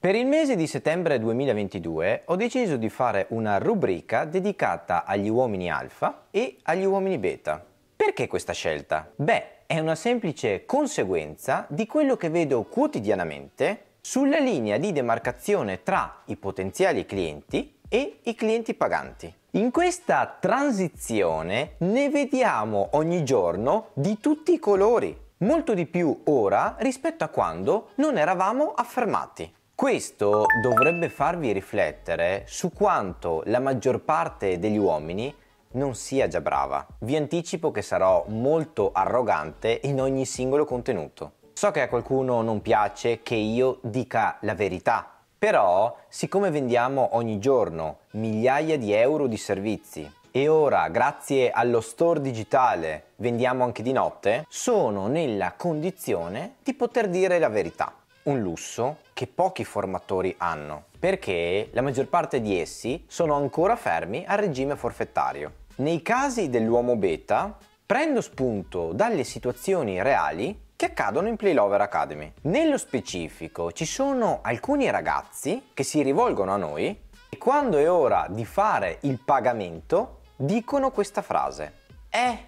Per il mese di settembre 2022 ho deciso di fare una rubrica dedicata agli uomini alfa e agli uomini beta. Perché questa scelta? Beh, è una semplice conseguenza di quello che vedo quotidianamente sulla linea di demarcazione tra i potenziali clienti e i clienti paganti. In questa transizione ne vediamo ogni giorno di tutti i colori, molto di più ora rispetto a quando non eravamo affermati. Questo dovrebbe farvi riflettere su quanto la maggior parte degli uomini non sia già brava. Vi anticipo che sarò molto arrogante in ogni singolo contenuto. So che a qualcuno non piace che io dica la verità, però siccome vendiamo ogni giorno migliaia di euro di servizi e ora grazie allo store digitale vendiamo anche di notte, sono nella condizione di poter dire la verità un lusso che pochi formatori hanno, perché la maggior parte di essi sono ancora fermi al regime forfettario. Nei casi dell'uomo beta, prendo spunto dalle situazioni reali che accadono in Playlover Academy. Nello specifico ci sono alcuni ragazzi che si rivolgono a noi e quando è ora di fare il pagamento dicono questa frase. Eh,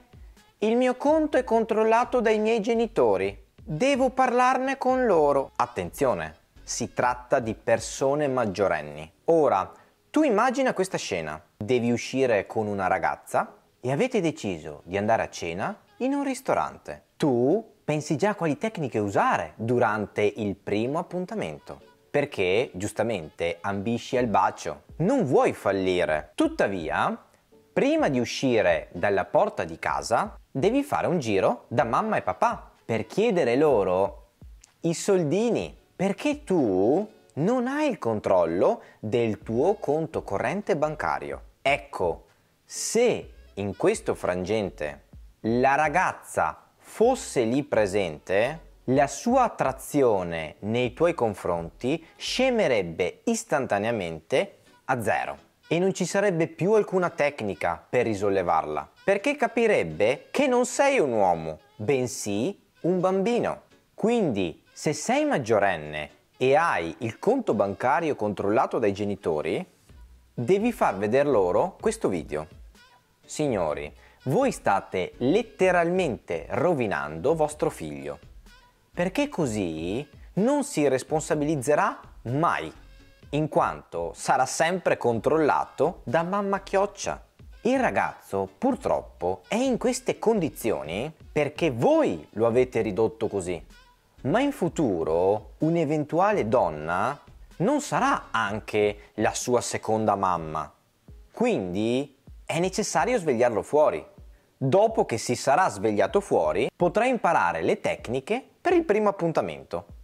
il mio conto è controllato dai miei genitori. Devo parlarne con loro. Attenzione, si tratta di persone maggiorenni. Ora, tu immagina questa scena. Devi uscire con una ragazza e avete deciso di andare a cena in un ristorante. Tu pensi già a quali tecniche usare durante il primo appuntamento perché giustamente ambisci al bacio. Non vuoi fallire. Tuttavia, prima di uscire dalla porta di casa, devi fare un giro da mamma e papà per chiedere loro i soldini, perché tu non hai il controllo del tuo conto corrente bancario. Ecco, se in questo frangente la ragazza fosse lì presente, la sua attrazione nei tuoi confronti scemerebbe istantaneamente a zero e non ci sarebbe più alcuna tecnica per risollevarla, perché capirebbe che non sei un uomo, bensì un bambino. Quindi, se sei maggiorenne e hai il conto bancario controllato dai genitori, devi far vedere loro questo video. Signori, voi state letteralmente rovinando vostro figlio, perché così non si responsabilizzerà mai, in quanto sarà sempre controllato da mamma chioccia. Il ragazzo purtroppo è in queste condizioni perché voi lo avete ridotto così. Ma in futuro un'eventuale donna non sarà anche la sua seconda mamma. Quindi è necessario svegliarlo fuori. Dopo che si sarà svegliato fuori, potrà imparare le tecniche per il primo appuntamento.